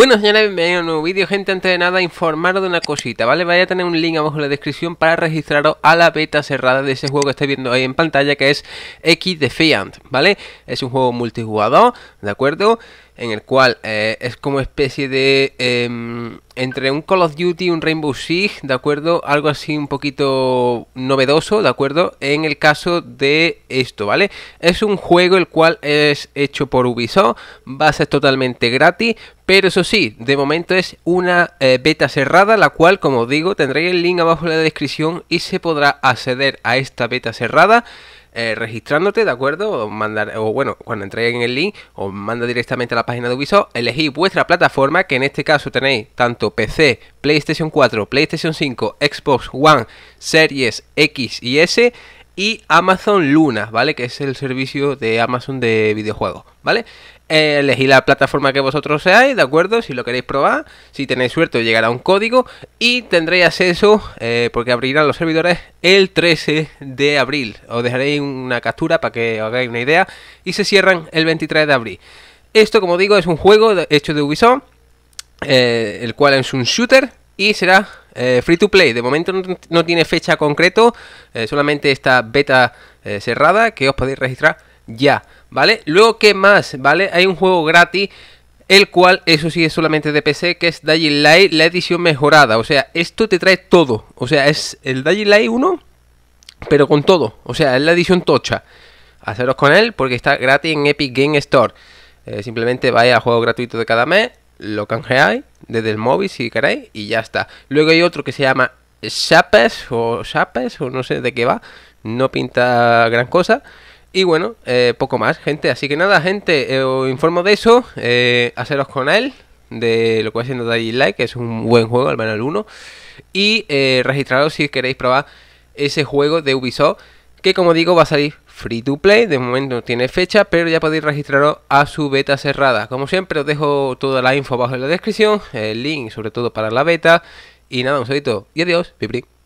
Bueno señores, bienvenidos a un nuevo vídeo, gente, antes de nada informaros de una cosita, ¿vale? vaya a tener un link abajo en la descripción para registraros a la beta cerrada de ese juego que estáis viendo ahí en pantalla que es X Defiant, ¿vale? Es un juego multijugador, ¿de acuerdo? en el cual eh, es como especie de... Em, entre un Call of Duty y un Rainbow Six, ¿de acuerdo? Algo así un poquito novedoso, ¿de acuerdo? En el caso de esto, ¿vale? Es un juego el cual es hecho por Ubisoft, va a ser totalmente gratis, pero eso sí, de momento es una eh, beta cerrada, la cual, como digo, tendréis el link abajo en la descripción y se podrá acceder a esta beta cerrada. Eh, registrándote, ¿de acuerdo? O, mandar, o bueno, cuando entréis en el link, os manda directamente a la página de Ubisoft, Elegid vuestra plataforma, que en este caso tenéis tanto PC, PlayStation 4, PlayStation 5, Xbox One, Series X y S y Amazon Luna, ¿vale? Que es el servicio de Amazon de videojuegos, ¿vale? Eh, elegí la plataforma que vosotros seáis, ¿de acuerdo? Si lo queréis probar, si tenéis suerte llegará un código y tendréis acceso, eh, porque abrirán los servidores el 13 de abril. Os dejaré una captura para que os hagáis una idea y se cierran el 23 de abril. Esto, como digo, es un juego hecho de Ubisoft, eh, el cual es un shooter, y será eh, free to play. De momento no, tiene fecha concreto, eh, solamente esta beta eh, cerrada que os podéis registrar ya, ¿vale? Luego, ¿qué más? ¿Vale? Hay un juego gratis, el cual, eso sí, es solamente de PC, que es Dying Light, la edición mejorada. O sea, esto te trae todo. O sea, es el Dying Light 1, pero con todo. O sea, es la edición tocha. Haceros con él porque está gratis en Epic Game Store. simplemente vais a juego gratuito de cada mes, lo canjeáis desde el móvil, si queréis, y ya está. Luego hay otro que se llama Shapes o Shapes, o no sé de qué va, no pinta gran cosa. Y bueno, eh, poco más, gente. Así que nada, gente, eh, os informo de eso. Eh, haceros con él, de lo que va haciendo dais like que es un buen juego, al menos el 1. Y registraros si queréis probar ese juego de Ubisoft, que como digo, va a salir free to play, de momento no tiene fecha, pero ya podéis registraros a su beta cerrada. Como siempre os dejo toda la info abajo en la descripción, el link sobre todo para la beta. Y nada, un saludito y adiós, pipri.